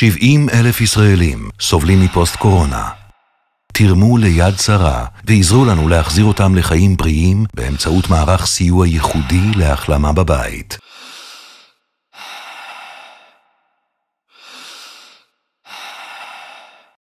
70 אלף ישראלים סובלים מפוסט-קורונה. תרמו ליד שרה ועזרו לנו להחזיר אותם לחיים בריאים באמצעות מערך סיוע ייחודי להחלמה בבית.